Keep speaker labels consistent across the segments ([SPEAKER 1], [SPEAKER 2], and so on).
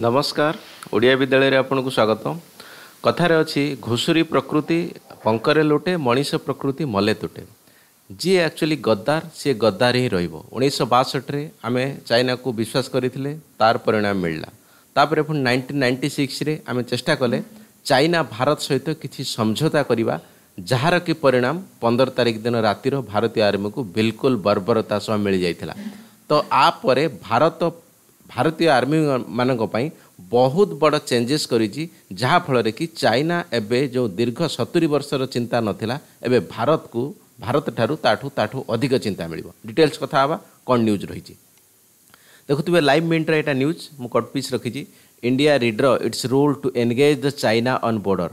[SPEAKER 1] ନମସ୍କାର ଓଡ଼ିଆ ବିଦ୍ୟାଳୟରେ ଆପଣଙ୍କୁ ସ୍ୱାଗତ କଥାରେ ଅଛି ଘୁଷୁରୀ ପ୍ରକୃତି ପଙ୍କରେ ଲୁଟେ ମଣିଷ ପ୍ରକୃତି ମଲେ ତୁଟେ ଯିଏ ଆକ୍ଚୁଆଲି ଗଦାର ସିଏ ଗଦାରେ ହିଁ ରହିବ ଉଣେଇଶହ ବାଷଠିରେ ଆମେ ଚାଇନାକୁ ବିଶ୍ୱାସ କରିଥିଲେ ତାର ପରିଣାମ ମିଳିଲା ତାପରେ ପୁଣି ନାଇଣ୍ଟିନ୍ ନାଇଣ୍ଟି ସିକ୍ସରେ ଆମେ ଚେଷ୍ଟା କଲେ ଚାଇନା ଭାରତ ସହିତ କିଛି ସମଝୋତା କରିବା ଯାହାର କି ପରିଣାମ ପନ୍ଦର ତାରିଖ ଦିନ ରାତିର ଭାରତୀୟ ଆର୍ମିକୁ ବିଲକୁଲ ବର୍ବରତା ସହ ମିଳିଯାଇଥିଲା ତ ଆ ପରେ ଭାରତ ଭାରତୀୟ ଆର୍ମିମାନଙ୍କ ପାଇଁ ବହୁତ ବଡ଼ ଚେଞ୍ଜେସ୍ କରିଛି ଯାହାଫଳରେ କି ଚାଇନା ଏବେ ଯେଉଁ ଦୀର୍ଘ ସତୁରି ବର୍ଷର ଚିନ୍ତା ନଥିଲା ଏବେ ଭାରତକୁ ଭାରତଠାରୁ ତାଠୁ ତାଠୁ ଅଧିକ ଚିନ୍ତା ମିଳିବ ଡିଟେଲ୍ସ କଥା ହେବା କ'ଣ ନ୍ୟୁଜ୍ ରହିଛି ଦେଖୁଥିବେ ଲାଇଭ୍ ମିଣ୍ଟର ଏଇଟା ନ୍ୟୁଜ୍ ମୁଁ କଟ୍ ପିସ୍ ରଖିଛି India redraws its role to engage the China on border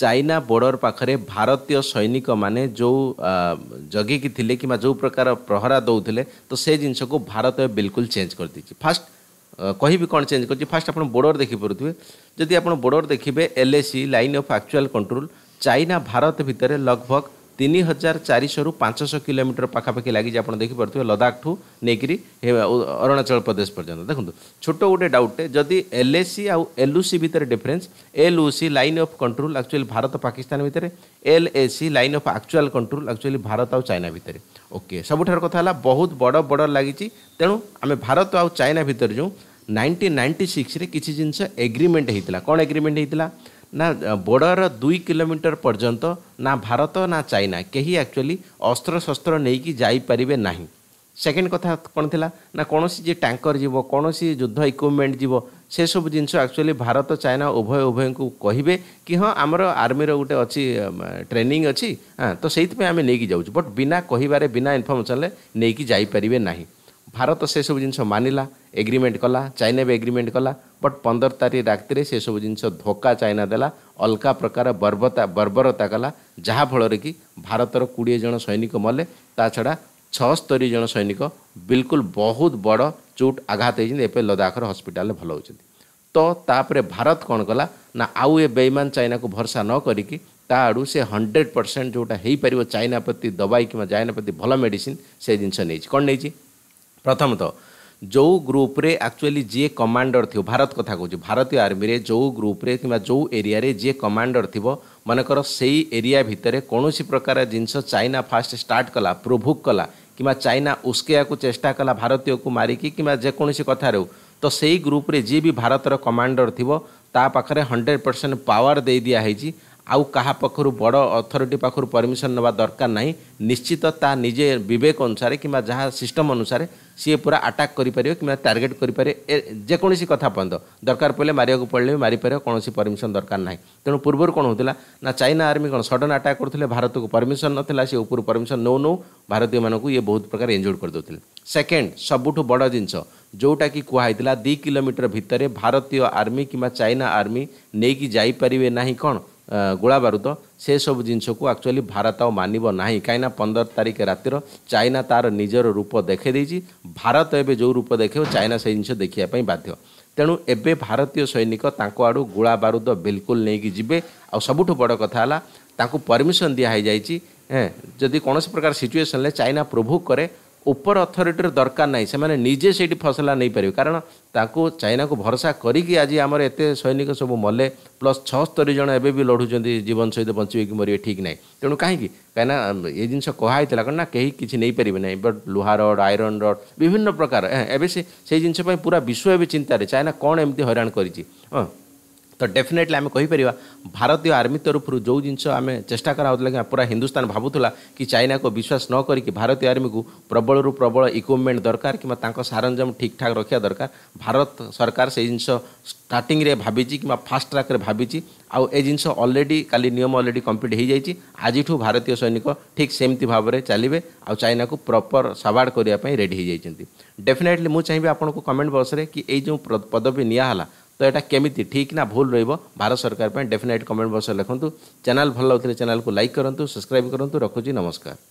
[SPEAKER 1] China border ପାଖରେ ଭାରତୀୟ ସୈନିକମାନେ ଯେଉଁ ଜଗିକି ଥିଲେ କିମ୍ବା ଯେଉଁ ପ୍ରକାର ପ୍ରହରା ଦେଉଥିଲେ ତ ସେ ଜିନିଷକୁ ଭାରତ ବିଲକୁଲ ଚେଞ୍ଜ କରିଦେଇଛି ଫାର୍ଷ୍ଟ କହିବି କ'ଣ ଚେଞ୍ଜ କରୁଛି ଫାଷ୍ଟ ଆପଣ ବୋର୍ଡ଼ର ଦେଖିପାରୁଥିବେ ଯଦି ଆପଣ ବୋର୍ଡ଼ର ଦେଖିବେ L A C line of actual control China Bharat ଭିତରେ ଲଗଭଗ ତିନି ହଜାର ଚାରିଶହରୁ ପାଞ୍ଚଶହ କିଲୋମିଟର ପାଖାପାଖି ଲାଗିଛି ଆପଣ ଦେଖିପାରୁଥିବେ ଲଦାଖଠୁ ନେଇକିରି ଅରୁଣାଚଳ ପ୍ରଦେଶ ପର୍ଯ୍ୟନ୍ତ ଦେଖନ୍ତୁ ଛୋଟ ଗୋଟେ ଡାଉଟ୍ଟେ ଯଦି ଏଲ୍ ଏ ସି ଆଉ ଏଲ୍ ୟୁ ସି ଭିତରେ difference L U C line of control actually Bharat Pakistan ଭିତରେ L A C line of actual control actually Bharat ଆଉ ଚାଇନା ଭିତରେ ଓକେ ସବୁଠାରୁ କଥା ହେଲା ବହୁତ ବଡ଼ ବର୍ଡ଼ର ଲାଗିଛି ତେଣୁ ଆମେ ଭାରତ ଆଉ ଚାଇନା ଭିତରେ ଯେଉଁ নাইনটিন নাইন্টি সিক্সরে কিছু জিনিস এগ্রিমেন্ট হয়েছিল কোণ এগ্রিমেন্ট হয়েছিল না বর্ডর দুই কিলোমিটর পর্যন্ত না ভারত না চাইনা কেহি আকচুয়ালি অস্ত্রশস্ত্র নেইকি যাইপারিবে না সেকেন্ড কথা কোণ লা না কোণী যে ট্যাঙ্কর যাব কোণী যুদ্ধ ইকুইপমেন্ট যাব সেসব জিনিস আকচুয়ালি ভারত চাইনা উভয় উভয়ঙ্কু কহবে কি হ্যাঁ আমার আর্মির গোটে অছি ট্রেনিং অছি হ্যাঁ তো সেইপাই আমি নেই যাচ্ছু বট বিনা কহবার বিনা ইনফরমেশনলে নেই যাইপারিবে না ଭାରତ ସେସବୁ ଜିନିଷ ମାନିଲା ଏଗ୍ରିମେଣ୍ଟ କଲା ଚାଇନା ବି ଏଗ୍ରିମେଣ୍ଟ କଲା ବଟ୍ ପନ୍ଦର ତାରିଖ ରାତିରେ ସେସବୁ ଜିନିଷ ଧୋକା ଚାଇନା ଦେଲା ଅଲଗା ପ୍ରକାର ବର୍ବତା ବର୍ବରତା କଲା ଯାହାଫଳରେ କି ଭାରତର କୋଡ଼ିଏ ଜଣ ସୈନିକ ମଲେ ତା ଛଡ଼ା ଛଅସ୍ତରୀ ଜଣ ସୈନିକ ବିଲକୁଲ ବହୁତ ବଡ଼ ଚୁଟ୍ ଆଘାତ ହେଇଛନ୍ତି ଏବେ ଲଦାଖର ହସ୍ପିଟାଲରେ ଭଲ ହେଉଛନ୍ତି ତ ତାପରେ ଭାରତ କ'ଣ କଲା ନା ଆଉ ଏ ବେଇମାନ ଚାଇନାକୁ ଭରସା ନ କରିକି ତା ଆଡ଼ୁ ସେ ହଣ୍ଡ୍ରେଡ଼ ପରସେଣ୍ଟ ଯେଉଁଟା ହେଇପାରିବ ଚାଇନା ପ୍ରତି ଦବାଇ କିମ୍ବା ଚାଇନା ପ୍ରତି ଭଲ ମେଡ଼ିସିନ ସେ ଜିନିଷ ନେଇଛି କ'ଣ ନେଇଛି પ્રથમ તો જો ગ્રુપ રે એક્ચ્યુઅલી જે કમાન્ડર થ ભારત કથા કો ભારતીય આર્મી રે જો ગ્રુપ રે કે જો એરિયા રે જે કમાન્ડર થબો મને કરો સહી એરિયા ભીતરે કોણસી પ્રકાર જિન્સ ચાઇના ફાસ્ટ સ્ટાર્ટ કલા પ્રભુ કલા કે ચાઇના ઉસ્કેયા કુ ચેષ્ટા કલા ભારતીયો કુ મારી કી કે જે કોણસી કથા રો તો સહી ગ્રુપ રે જે ભી ભારત ર કમાન્ડર થબો તા પાખરે 100% પાવર દે દિયા હીજી ଆଉ କାହା ପାଖରୁ ବଡ଼ ଅଥରିଟି ପାଖରୁ ପରମିସନ୍ ନେବା ଦରକାର ନାହିଁ ନିଶ୍ଚିତ ତା ନିଜେ ବିବେକ ଅନୁସାରେ କିମ୍ବା ଯାହା ସିଷ୍ଟମ୍ ଅନୁସାରେ ସିଏ ପୁରା ଆଟାକ୍ କରିପାରିବ କିମ୍ବା ଟାର୍ଗେଟ୍ କରିପାରିବ ଯେକୌଣସି କଥା ପର୍ଯ୍ୟନ୍ତ ଦରକାର ପଡ଼ିଲେ ମାରିବାକୁ ପଡ଼ିଲେ ବି ମାରିପାରିବ କୌଣସି ପରମିସନ୍ ଦରକାର ନାହିଁ ତେଣୁ ପୂର୍ବରୁ କ'ଣ ହେଉଥିଲା ନା ଚାଇନା ଆର୍ମି କ'ଣ ସଡ଼ନ୍ ଆଟାକ୍ କରୁଥିଲେ ଭାରତକୁ ପରମିସନ୍ ନଥିଲା ସେ ଉପରୁ ପରମିସନ୍ ନେଉ ନେଉ ଭାରତୀୟମାନଙ୍କୁ ଇଏ ବହୁତ ପ୍ରକାର ଇଞ୍ଜୋର୍ଡ଼ କରିଦେଉଥିଲେ ସେକେଣ୍ଡ ସବୁଠୁ ବଡ଼ ଜିନିଷ ଯେଉଁଟାକି କୁହାହେଇଥିଲା ଦୁଇ କିଲୋମିଟର ଭିତରେ ଭାରତୀୟ ଆର୍ମି କିମ୍ବା ଚାଇନା ଆର୍ମି ନେଇକି ଯାଇପାରିବେ ନାହିଁ କ'ଣ ଗୋଳା ବାରୁଦ ସେସବୁ ଜିନିଷକୁ ଆକ୍ଚୁଆଲି ଭାରତ ଆଉ ମାନିବ ନାହିଁ କାହିଁକିନା ପନ୍ଦର ତାରିଖ ରାତିର ଚାଇନା ତା'ର ନିଜର ରୂପ ଦେଖାଇ ଦେଇଛି ଭାରତ ଏବେ ଯେଉଁ ରୂପ ଦେଖେଇବ ଚାଇନା ସେ ଜିନିଷ ଦେଖିବା ପାଇଁ ବାଧ୍ୟ ତେଣୁ ଏବେ ଭାରତୀୟ ସୈନିକ ତାଙ୍କ ଆଡ଼ୁ ଗୋଳା ବାରୁଦ ବିଲକୁଲ ନେଇକି ଯିବେ ଆଉ ସବୁଠୁ ବଡ଼ କଥା ହେଲା ତାଙ୍କୁ ପରମିସନ୍ ଦିଆ ଦିଆହେଇଯାଇଛି ଯଦି କୌଣସି ପ୍ରକାର ସିଚୁଏସନ୍ରେ ଚାଇନା ପ୍ରୋଭୋକ୍ କରେ ଉପର ଅଥରିଟିର ଦରକାର ନାହିଁ ସେମାନେ ନିଜେ ସେଇଠି ଫସଲା ନେଇପାରିବେ କାରଣ ତାଙ୍କୁ ଚାଇନାକୁ ଭରସା କରିକି ଆଜି ଆମର ଏତେ ସୈନିକ ସବୁ ମଲେ ପ୍ଲସ୍ ଛଅସ୍ତରୀ ଜଣ ଏବେ ବି ଲଢ଼ୁଛନ୍ତି ଜୀବନ ସହିତ ବଞ୍ଚିବେ କି ମରିବେ ଠିକ୍ ନାହିଁ ତେଣୁ କାହିଁକି କାହିଁକିନା ଏ ଜିନିଷ କୁହା ହେଇଥିଲା କ'ଣ ନା କେହି କିଛି ନେଇପାରିବେ ନାହିଁ ବଟ୍ ଲୁହା ରଡ଼ ଆଇରନ୍ ରଡ଼ ବିଭିନ୍ନ ପ୍ରକାର ଏବେ ସେ ସେଇ ଜିନିଷ ପାଇଁ ପୁରା ବିଶ୍ୱ ଏବେ ଚିନ୍ତାରେ ଚାଇନା କ'ଣ ଏମିତି ହଇରାଣ କରିଛି ହଁ तो डेफिनेटली आम कहीपर भारतीय आर्मी तरफ जो जिनस चेस्टा कराला कि पूरा हिंदुस्तान भावुला कि चाइना को विश्वास न करके भारतीय आर्मी को प्रबल रू प्रबल इक्विपमेंट दरकार कि सारंजाम ठीक ठाक रखा दरकार भारत सरकार से जिन स्टार्टिंग भाई कि फास्ट ट्राक भाई आउ ए जिनस अलरेडी कल नियम अलरेडी कम्प्लीट हो जाए आज भारतीय सैनिक ठीक सेमती भाव में चलिए आउ चाइना को प्रपर सवाड करने रेडी डेफिनेटली मुझे चाहिए आपको कमेंट बक्स में कि ये जो पदवी निहला ତ ଏଇଟା କେମିତି ଠିକ୍ ନା ଭୁଲ ରହିବ ଭାରତ ସରକାର ପାଇଁ ଡେଫିନାଇଟ୍ କମେଣ୍ଟ ବକ୍ସରେ ଲେଖନ୍ତୁ ଚ୍ୟାନେଲ୍ ଭଲ ଲାଗୁଥିଲେ ଚ୍ୟାନେଲ୍କୁ ଲାଇକ୍ କରନ୍ତୁ ସବସ୍କ୍ରାଇବ୍ କରନ୍ତୁ ରଖୁଛି ନମସ୍କାର